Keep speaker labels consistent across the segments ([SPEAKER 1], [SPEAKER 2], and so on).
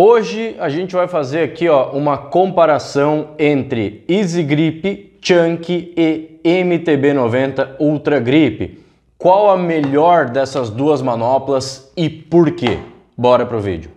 [SPEAKER 1] Hoje a gente vai fazer aqui ó, uma comparação entre Easy Grip, Chunk e MTB90 Ultra Grip. Qual a melhor dessas duas manoplas e por quê? Bora pro vídeo.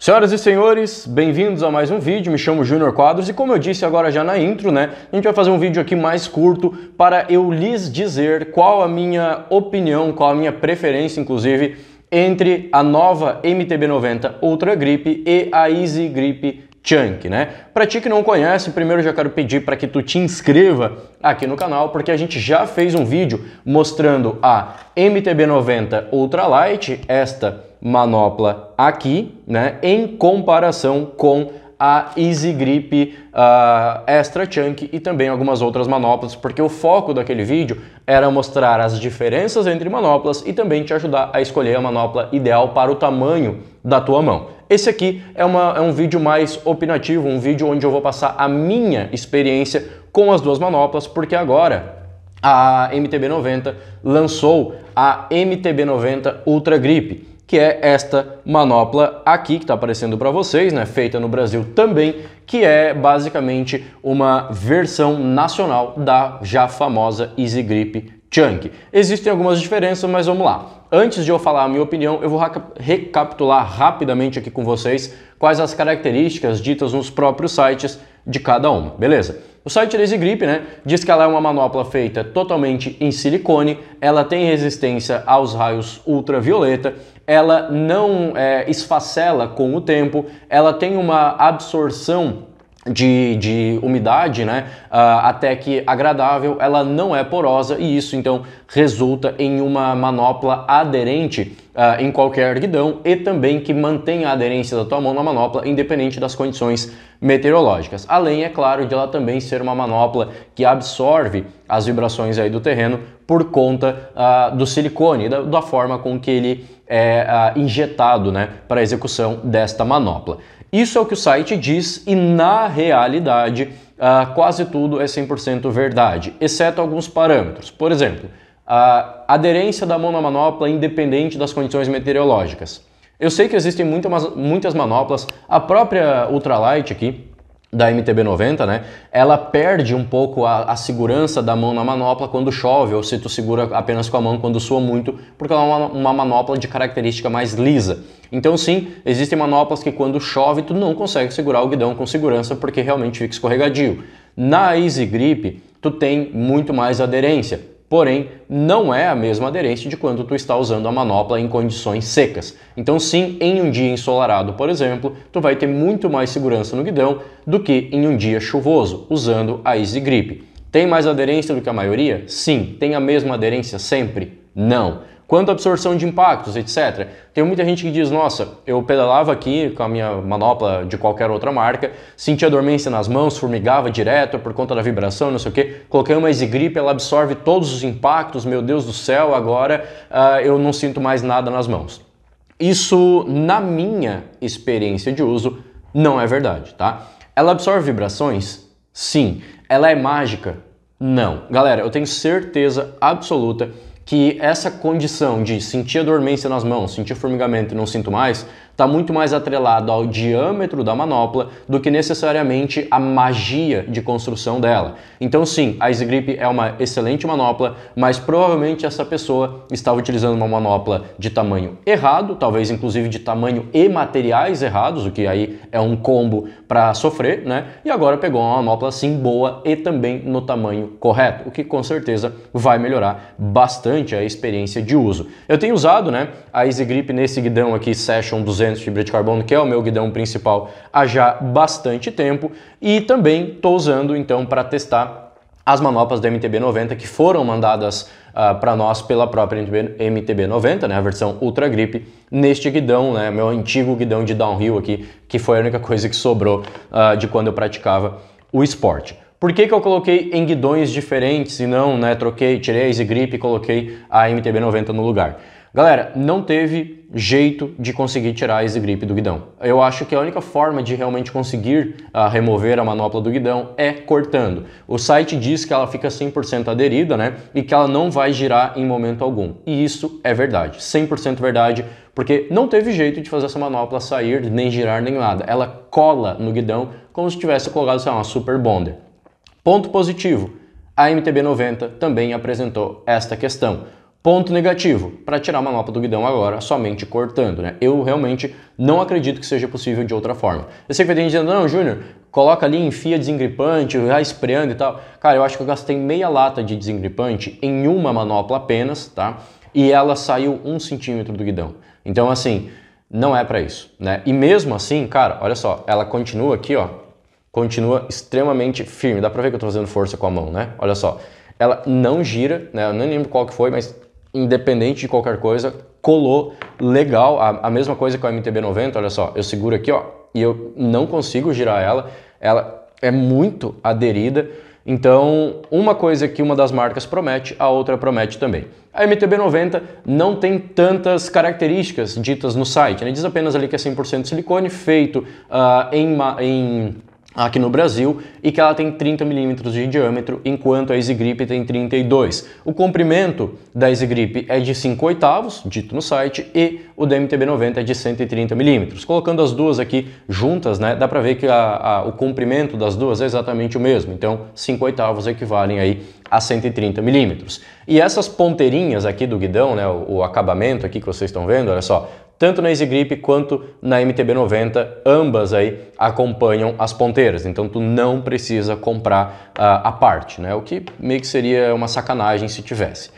[SPEAKER 1] Senhoras e senhores, bem-vindos a mais um vídeo, me chamo Júnior Quadros e como eu disse agora já na intro, né, a gente vai fazer um vídeo aqui mais curto para eu lhes dizer qual a minha opinião, qual a minha preferência, inclusive, entre a nova MTB90 Ultra Grip e a Easy Grip Chunk, né? Para ti que não conhece, primeiro já quero pedir para que tu te inscreva aqui no canal, porque a gente já fez um vídeo mostrando a MTB90 Ultra Light, esta manopla aqui, né, em comparação com a Easy Grip uh, Extra Chunk e também algumas outras manoplas, porque o foco daquele vídeo era mostrar as diferenças entre manoplas e também te ajudar a escolher a manopla ideal para o tamanho da tua mão. Esse aqui é, uma, é um vídeo mais opinativo, um vídeo onde eu vou passar a minha experiência com as duas manoplas, porque agora a MTB90 lançou a MTB90 Ultra Grip que é esta manopla aqui que está aparecendo para vocês, né? feita no Brasil também, que é basicamente uma versão nacional da já famosa Easy Grip Chunk. Existem algumas diferenças, mas vamos lá. Antes de eu falar a minha opinião, eu vou recapitular rapidamente aqui com vocês quais as características ditas nos próprios sites de cada uma, beleza? O site Lazy Grip né, diz que ela é uma manopla feita totalmente em silicone, ela tem resistência aos raios ultravioleta, ela não é, esfacela com o tempo, ela tem uma absorção de, de, umidade, né, uh, até que agradável, ela não é porosa e isso então resulta em uma manopla aderente uh, em qualquer guidão e também que mantém a aderência da tua mão na manopla, independente das condições meteorológicas. Além, é claro, de ela também ser uma manopla que absorve as vibrações aí do terreno por conta uh, do silicone, da, da, forma com que ele é injetado né, para a execução desta manopla. Isso é o que o site diz e na realidade uh, quase tudo é 100% verdade, exceto alguns parâmetros. Por exemplo, a aderência da mão na manopla independente das condições meteorológicas. Eu sei que existem muitas manoplas, a própria Ultralight aqui, da MTB90, né? Ela perde um pouco a, a, segurança da mão na manopla quando chove, ou se tu segura apenas com a mão quando sua muito, porque ela é uma, uma manopla de característica mais lisa. Então sim, existem manoplas que quando chove tu não consegue segurar o guidão com segurança porque realmente fica escorregadio. Na Easy Grip, tu tem muito mais aderência porém não é a mesma aderência de quando tu está usando a manopla em condições secas. Então sim, em um dia ensolarado, por exemplo, tu vai ter muito mais segurança no guidão do que em um dia chuvoso, usando a Easy Grip. Tem mais aderência do que a maioria? Sim. Tem a mesma aderência sempre? Não. Quanto à absorção de impactos, etc. Tem muita gente que diz, nossa, eu pedalava aqui com a minha manopla de qualquer outra marca, sentia dormência nas mãos, formigava direto por conta da vibração, não sei o que, coloquei uma Easygrip, ela absorve todos os impactos, meu Deus do céu, agora uh, eu não sinto mais nada nas mãos. Isso, na minha experiência de uso, não é verdade, tá? Ela absorve vibrações? Sim. Ela é mágica? Não. Galera, eu tenho certeza absoluta que essa condição de sentir a dormência nas mãos, sentir formigamento e não sinto mais, está muito mais atrelado ao diâmetro da manopla do que necessariamente a magia de construção dela. Então, sim, a Grip é uma excelente manopla, mas provavelmente essa pessoa estava utilizando uma manopla de tamanho errado, talvez inclusive de tamanho e materiais errados, o que aí é um combo para sofrer, né? E agora pegou uma manopla sim boa e também no tamanho correto, o que com certeza vai melhorar bastante a experiência de uso. Eu tenho usado, né, a Easy Grip nesse guidão aqui Session 200 200 fibra de carbono, que é o meu guidão principal, há já bastante tempo e também estou usando então para testar as manoplas da MTB90 que foram mandadas uh, ah, para nós pela própria MTB90, né, a versão Ultra Grip, neste guidão, né, meu antigo guidão de downhill aqui, que foi a única coisa que sobrou uh, de quando eu praticava o esporte. Por que, que eu coloquei em guidões diferentes e não né, troquei, tirei a Easy Grip e coloquei a MTB90 no lugar? Galera, não teve jeito de conseguir tirar a exigripe do guidão. Eu acho que a única forma de realmente conseguir uh, remover a manopla do guidão é cortando. O site diz que ela fica 100% aderida, né? E que ela não vai girar em momento algum. E isso é verdade, 100% verdade, porque não teve jeito de fazer essa manopla sair, nem girar, nem nada. Ela cola no guidão como se tivesse colocado, sei lá, uma super bonder. Ponto positivo, a MTB90 também apresentou esta questão. Ponto negativo, para tirar a manopla do guidão agora, somente cortando, né? Eu realmente não acredito que seja possível de outra forma. Eu sei que vai gente dizendo, não, Júnior, coloca ali, enfia desengripante, vai espreando e tal. Cara, eu acho que eu gastei meia lata de desengripante em uma manopla apenas, tá? E ela saiu um centímetro do guidão. Então, assim, não é para isso, né? E mesmo assim, cara, olha só, ela continua aqui, ó, continua extremamente firme. Dá para ver que eu tô fazendo força com a mão, né? Olha só. Ela não gira, né? Eu nem lembro qual que foi, mas independente de qualquer coisa, colou legal. A, a mesma coisa com a MTB90, olha só, eu seguro aqui, ó, e eu não consigo girar ela, ela é muito aderida. Então, uma coisa que uma das marcas promete, a outra promete também. A MTB90 não tem tantas características ditas no site, né? diz apenas ali que é 100% silicone, feito uh, em, em aqui no Brasil e que ela tem 30 milímetros de diâmetro, enquanto a Easy Grip tem 32. O comprimento da Easy Grip é de 5 oitavos, dito no site, e o da MTB90 é de 130 milímetros. Colocando as duas aqui juntas, né, dá para ver que a, a, o comprimento das duas é exatamente o mesmo, então 5 oitavos equivalem aí a 130 milímetros. E essas ponteirinhas aqui do guidão, né, o, o acabamento aqui que vocês estão vendo, olha só, tanto na Easy Grip quanto na MTB90, ambas aí acompanham as ponteiras, então tu não precisa comprar uh, a parte, né? O que meio que seria uma sacanagem se tivesse.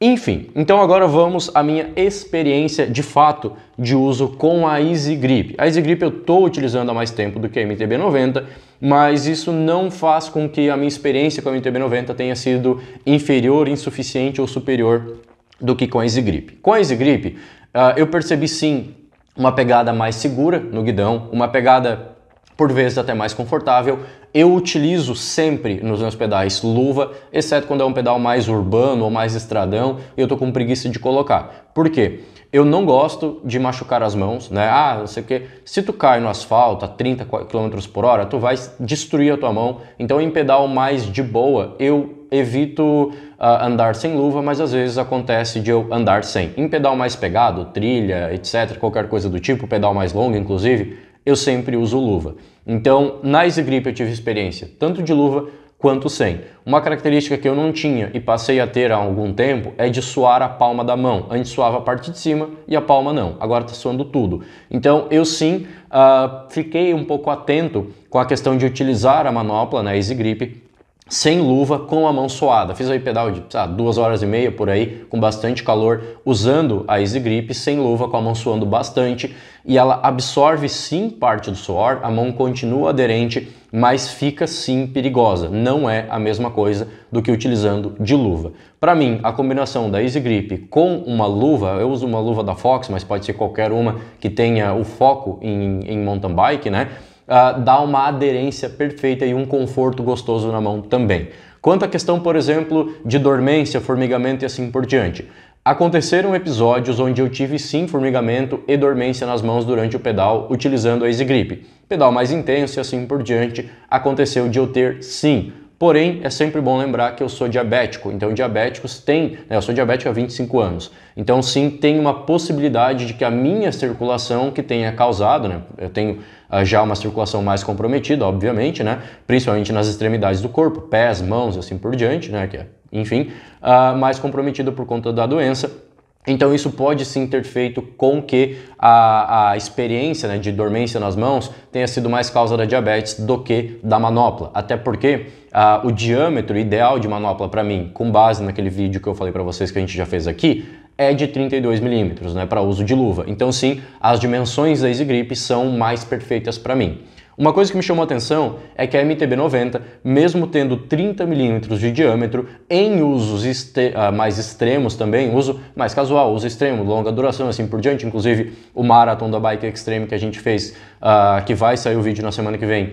[SPEAKER 1] Enfim, então agora vamos à minha experiência de fato de uso com a Easy Grip. A Easy Grip eu estou utilizando há mais tempo do que a MTB90, mas isso não faz com que a minha experiência com a MTB90 tenha sido inferior, insuficiente ou superior do que com a Easy Grip. Com a Easy Grip, ah, eu percebi sim uma pegada mais segura no guidão, uma pegada por vezes até mais confortável. Eu utilizo sempre nos meus pedais luva, exceto quando é um pedal mais urbano ou mais estradão e eu tô com preguiça de colocar. Por quê? Eu não gosto de machucar as mãos, né? Ah, não sei o que. Se tu cai no asfalto a 30 km por hora, tu vai destruir a tua mão. Então, em pedal mais de boa, eu evito uh, andar sem luva, mas às vezes acontece de eu andar sem. Em pedal mais pegado, trilha, etc., qualquer coisa do tipo, pedal mais longo, inclusive, eu sempre uso luva. Então, na Easy Grip eu tive experiência tanto de luva quanto sem. Uma característica que eu não tinha e passei a ter há algum tempo é de suar a palma da mão. Antes suava a parte de cima e a palma não. Agora está suando tudo. Então eu sim uh, fiquei um pouco atento com a questão de utilizar a manopla, né, Easy Grip, sem luva, com a mão suada. Fiz aí pedal de ah, duas horas e meia por aí, com bastante calor, usando a Easy Grip, sem luva, com a mão suando bastante, e ela absorve sim parte do suor, a mão continua aderente, mas fica sim perigosa. Não é a mesma coisa do que utilizando de luva. Para mim, a combinação da Easy Grip com uma luva, eu uso uma luva da Fox, mas pode ser qualquer uma que tenha o foco em, em mountain bike, né? uh, dá uma aderência perfeita e um conforto gostoso na mão também. Quanto à questão, por exemplo, de dormência, formigamento e assim por diante. Aconteceram episódios onde eu tive sim formigamento e dormência nas mãos durante o pedal utilizando a Easy Grip. Pedal mais intenso e assim por diante, aconteceu de eu ter sim Porém, é sempre bom lembrar que eu sou diabético, então diabéticos têm, né, eu sou diabético há 25 anos, então sim tem uma possibilidade de que a minha circulação que tenha causado, né, eu tenho ah, já uma circulação mais comprometida, obviamente, né, principalmente nas extremidades do corpo, pés, mãos, assim por diante, né, que é, enfim, uh, mais comprometida por conta da doença, então isso pode sim ter feito com que a, a experiência né, de dormência nas mãos tenha sido mais causa da diabetes do que da manopla. Até porque uh, o diâmetro ideal de manopla para mim, com base naquele vídeo que eu falei para vocês que a gente já fez aqui, é de 32 milímetros, né, para uso de luva. Então sim, as dimensões da Easy Grip são mais perfeitas para mim. Uma coisa que me chamou a atenção é que a MTB90, mesmo tendo 30 milímetros de diâmetro, em usos este, uh, mais extremos também, uso mais casual, uso extremo, longa duração, assim por diante, inclusive o Marathon da Bike Extreme que a gente fez, uh, que vai sair o vídeo na semana que vem,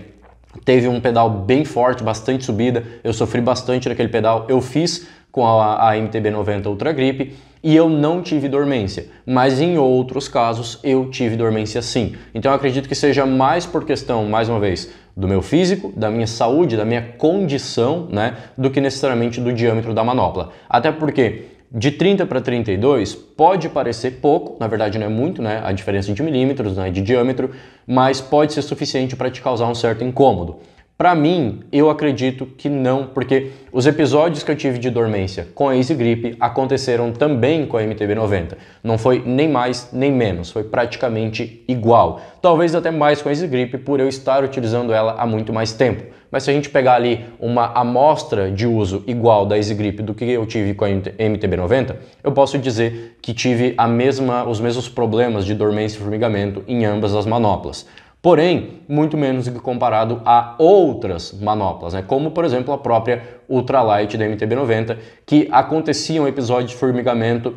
[SPEAKER 1] teve um pedal bem forte, bastante subida, eu sofri bastante naquele pedal, eu fiz com a, a MTB90 Ultra Grip e eu não tive dormência, mas em outros casos eu tive dormência sim. Então acredito que seja mais por questão, mais uma vez, do meu físico, da minha saúde, da minha condição, né, do que necessariamente do diâmetro da manopla. Até porque de 30 para 32 pode parecer pouco, na verdade não é muito, né? A diferença de milímetros, né, de diâmetro, mas pode ser suficiente para te causar um certo incômodo. Para mim, eu acredito que não, porque os episódios que eu tive de dormência com a Easy Grip aconteceram também com a MTB90. Não foi nem mais nem menos, foi praticamente igual. Talvez até mais com a Easy Grip por eu estar utilizando ela há muito mais tempo. Mas se a gente pegar ali uma amostra de uso igual da Easy Grip do que eu tive com a MTB90, eu posso dizer que tive a mesma, os mesmos problemas de dormência e formigamento em ambas as manoplas porém muito menos comparado a outras manoplas, né? como por exemplo a própria Ultralight da MTB90, que aconteciam episódios de formigamento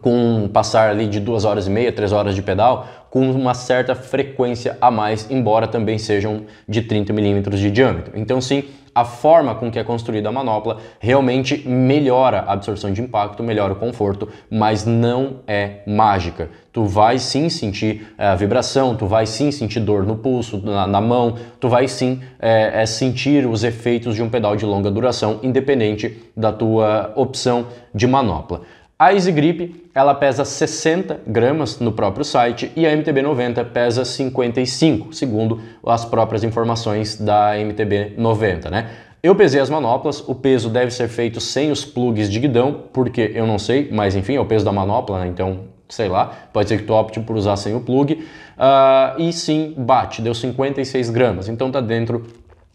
[SPEAKER 1] com passar ali de duas horas e meia, três horas de pedal, com uma certa frequência a mais, embora também sejam de 30 milímetros de diâmetro. Então sim, a forma com que é construída a manopla realmente melhora a absorção de impacto, melhora o conforto, mas não é mágica. Tu vai sim sentir é, vibração, tu vai sim sentir dor no pulso, na, na mão, tu vai sim é, é, sentir os efeitos de um pedal de longa duração, independente da tua opção de manopla. A Easy Grip ela pesa 60 gramas no próprio site e a MTB90 pesa 55, segundo as próprias informações da MTB90, né? Eu pesei as manoplas, o peso deve ser feito sem os plugs de guidão, porque eu não sei, mas enfim, é o peso da manopla, né? então sei lá, pode ser que tu opte por usar sem o plug, uh, e sim, bate, deu 56 gramas, então tá dentro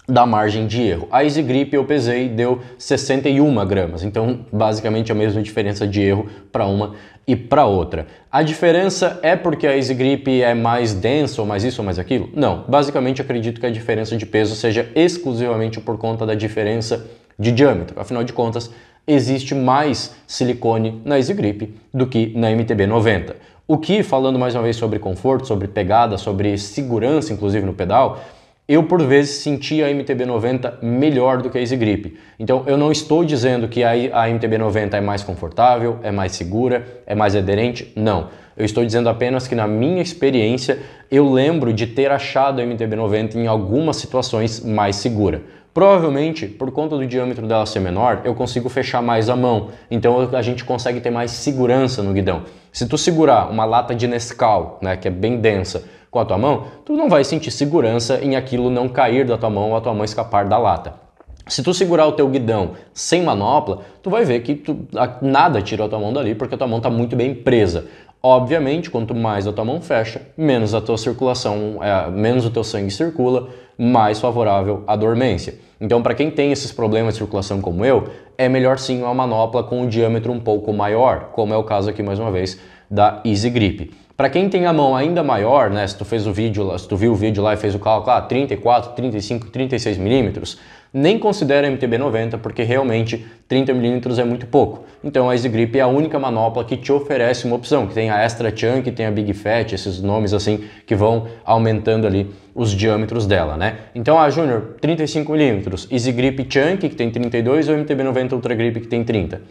[SPEAKER 1] da margem de erro. A Easy Grip eu pesei deu 61 gramas, então basicamente a mesma diferença de erro para uma e para outra. A diferença é porque a Easy Grip é mais densa ou mais isso ou mais aquilo? Não, basicamente acredito que a diferença de peso seja exclusivamente por conta da diferença de diâmetro. Afinal de contas, existe mais silicone na Easy Grip do que na MTB 90. O que, falando mais uma vez sobre conforto, sobre pegada, sobre segurança, inclusive no pedal, eu por vezes senti a MTB90 melhor do que a Easy Grip. Então eu não estou dizendo que a, a MTB90 é mais confortável, é mais segura, é mais aderente, não. Eu estou dizendo apenas que na minha experiência eu lembro de ter achado a MTB90 em algumas situações mais segura. Provavelmente, por conta do diâmetro dela ser menor, eu consigo fechar mais a mão, então a gente consegue ter mais segurança no guidão. Se tu segurar uma lata de Nescau, né, que é bem densa, com a tua mão, tu não vai sentir segurança em aquilo não cair da tua mão ou a tua mão escapar da lata. Se tu segurar o teu guidão sem manopla, tu vai ver que tu, nada tirou a tua mão dali porque a tua mão está muito bem presa. Obviamente, quanto mais a tua mão fecha, menos a tua circulação, é, menos o teu sangue circula, mais favorável à dormência. Então, para quem tem esses problemas de circulação como eu, é melhor sim uma manopla com um diâmetro um pouco maior, como é o caso aqui mais uma vez da Easy Grip. Para quem tem a mão ainda maior, né, se tu fez o vídeo, se tu viu o vídeo lá e fez o cálculo, ah, 34, 35, 36 milímetros, nem considera MTB 90 porque realmente 30 milímetros é muito pouco. Então a Easy Grip é a única manopla que te oferece uma opção, que tem a Extra Chunk, tem a Big Fat, esses nomes assim que vão aumentando ali os diâmetros dela, né? Então a Junior 35 milímetros, Easy Grip Chunk que tem 32 ou MTB 90 Ultra Grip que tem 30.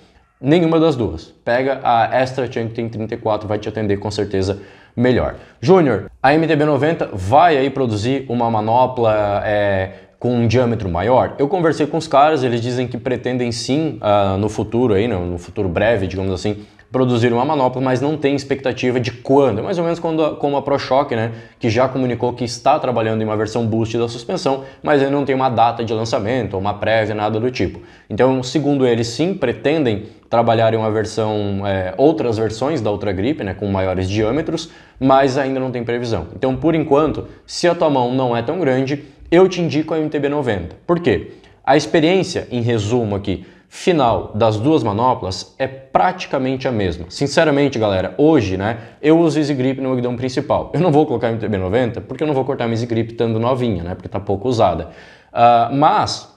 [SPEAKER 1] Nenhuma das duas. Pega a Extra que tem 34, vai te atender com certeza melhor. Júnior, a MTB90 vai aí produzir uma manopla é, com um diâmetro maior? Eu conversei com os caras, eles dizem que pretendem sim uh, no futuro aí, né, no futuro breve, digamos assim, produzir uma manopla, mas não tem expectativa de quando. É mais ou menos quando, como a ProShock, né, que já comunicou que está trabalhando em uma versão boost da suspensão, mas ainda não tem uma data de lançamento, uma prévia, nada do tipo. Então, segundo eles, sim, pretendem trabalhar em uma versão, é, outras versões da Ultra Grip, né, com maiores diâmetros, mas ainda não tem previsão. Então, por enquanto, se a tua mão não é tão grande, eu te indico a MTB 90. Por quê? A experiência, em resumo aqui, final das duas manoplas é praticamente a mesma. Sinceramente, galera, hoje, né, eu uso Easy Grip no guidão principal. Eu não vou colocar MTB90 porque eu não vou cortar minha Easy Grip estando novinha, né, porque tá pouco usada. Uh, mas,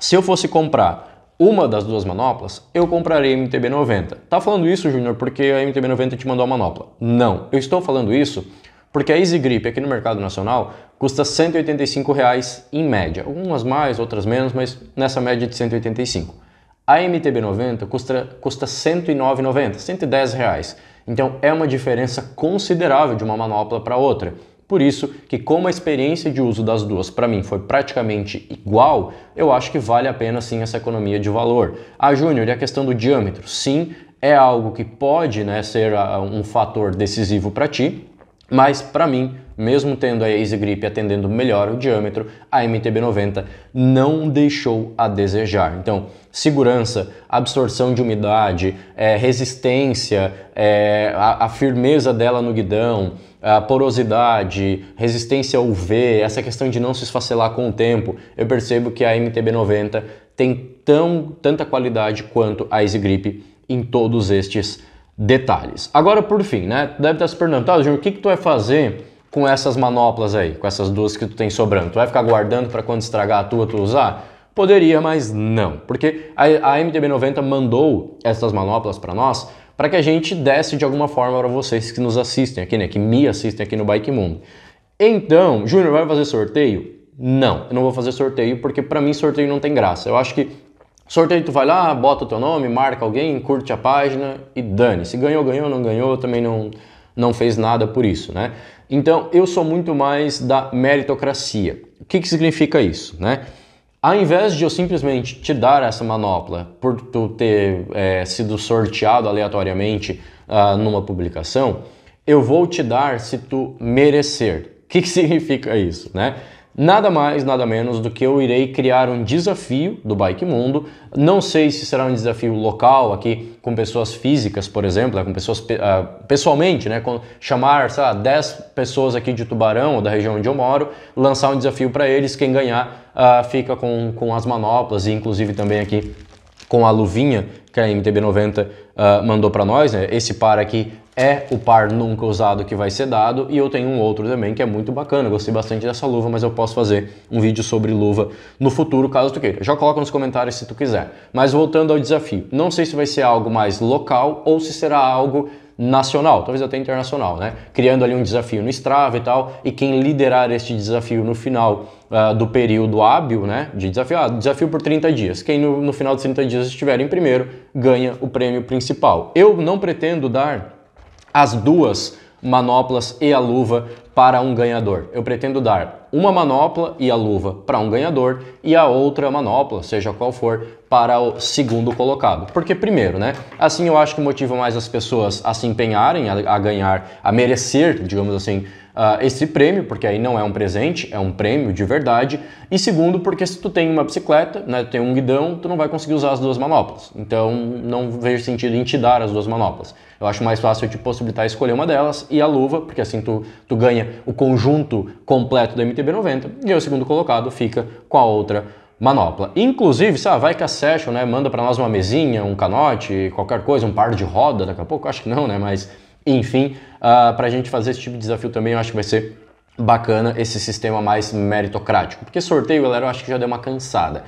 [SPEAKER 1] se eu fosse comprar uma das duas manoplas, eu comprarei a MTB90. Tá falando isso, Júnior, porque a MTB90 te mandou a manopla? Não, eu estou falando isso porque a Easy Grip aqui no mercado nacional custa R$ 185 reais em média, algumas mais, outras menos, mas nessa média de 185. A MTB90 custa, custa 109,90, 110. Reais. Então é uma diferença considerável de uma manopla para outra. Por isso que como a experiência de uso das duas para mim foi praticamente igual, eu acho que vale a pena sim essa economia de valor. A ah, Júnior, e a questão do diâmetro? Sim, é algo que pode né, ser ah, um fator decisivo para ti, mas para mim mesmo tendo a Easy Grip atendendo melhor o diâmetro, a MTB90 não deixou a desejar. Então, segurança, absorção de umidade, é, resistência, é, a, a, firmeza dela no guidão, a porosidade, resistência ao UV, essa questão de não se esfacelar com o tempo, eu percebo que a MTB90 tem tão, tanta qualidade quanto a Easy Grip em todos estes detalhes. Agora, por fim, né? Deve estar se perguntando, tá, Júnior, o que, que tu vai fazer com essas manoplas aí, com essas duas que tu tem sobrando? Tu vai ficar guardando para quando estragar a tua, tu usar? Poderia, mas não, porque a, a MTB90 mandou essas manoplas para nós para que a gente desse de alguma forma para vocês que nos assistem aqui, né, que me assistem aqui no Bike Mundo. Então, Júnior, vai fazer sorteio? Não, eu não vou fazer sorteio porque para mim sorteio não tem graça. Eu acho que sorteio tu vai lá, bota o teu nome, marca alguém, curte a página e dane. Se ganhou, ganhou, não ganhou, também não não fez nada por isso, né? Então, eu sou muito mais da meritocracia. O que, que significa isso, né? Ao invés de eu simplesmente te dar essa manopla por tu ter é, sido sorteado aleatoriamente uh, numa publicação, eu vou te dar se tu merecer. O que, que significa isso, né? Nada mais, nada menos do que eu irei criar um desafio do Bike Mundo. Não sei se será um desafio local aqui com pessoas físicas, por exemplo, né, com pessoas uh, pessoalmente, né? Com, chamar, sei lá, 10 pessoas aqui de Tubarão ou da região onde eu moro, lançar um desafio para eles. Quem ganhar uh, fica com, com as manoplas e, inclusive, também aqui com a luvinha que a MTB90 uh, ah, mandou para nós, né? Esse par aqui é o par nunca usado que vai ser dado e eu tenho um outro também que é muito bacana, gostei bastante dessa luva, mas eu posso fazer um vídeo sobre luva no futuro caso tu queira. Já coloca nos comentários se tu quiser. Mas voltando ao desafio, não sei se vai ser algo mais local ou se será algo nacional, talvez até internacional, né? Criando ali um desafio no Strava e tal, e quem liderar este desafio no final uh, do período hábil, né? De desafio, ah, desafio por 30 dias. Quem no, no final de 30 dias estiver em primeiro ganha o prêmio principal. Eu não pretendo dar as duas manoplas e a luva para um ganhador. Eu pretendo dar uma manopla e a luva para um ganhador e a outra manopla, seja qual for, para o segundo colocado. Porque primeiro, né? Assim eu acho que motiva mais as pessoas a se empenharem, a, a ganhar, a merecer, digamos assim, uh, esse prêmio, porque aí não é um presente, é um prêmio de verdade. E segundo, porque se tu tem uma bicicleta, né, tu tem um guidão, tu não vai conseguir usar as duas manoplas. Então não vejo sentido em te dar as duas manoplas. Eu acho mais fácil te possibilitar escolher uma delas e a luva, porque assim tu, tu ganha o conjunto completo da MT MTB90 e o segundo colocado fica com a outra manopla. Inclusive, sabe, vai que a Session, né, manda para nós uma mesinha, um canote, qualquer coisa, um par de roda daqui a pouco, acho que não, né, mas enfim, uh, ah, para a gente fazer esse tipo de desafio também, eu acho que vai ser bacana esse sistema mais meritocrático, porque sorteio, galera, eu acho que já deu uma cansada.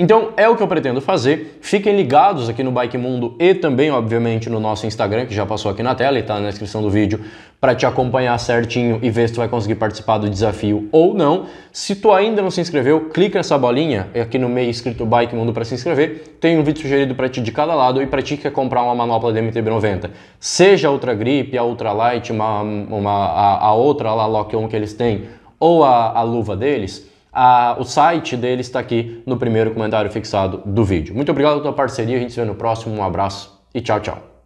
[SPEAKER 1] Então é o que eu pretendo fazer. Fiquem ligados aqui no Bike Mundo e também, obviamente, no nosso Instagram, que já passou aqui na tela e está na descrição do vídeo, para te acompanhar certinho e ver se tu vai conseguir participar do desafio ou não. Se tu ainda não se inscreveu, clica nessa bolinha aqui no meio escrito Bike Mundo para se inscrever. Tem um vídeo sugerido para ti de cada lado e para ti que quer comprar uma manopla DMTB90. Seja a outra Grip, a outra light, uma, uma, a, a outra lá, Lock On que eles têm, ou a, a luva deles a, o site dele está aqui no primeiro comentário fixado do vídeo. Muito obrigado pela tua parceria, a gente se vê no próximo, um abraço e tchau, tchau.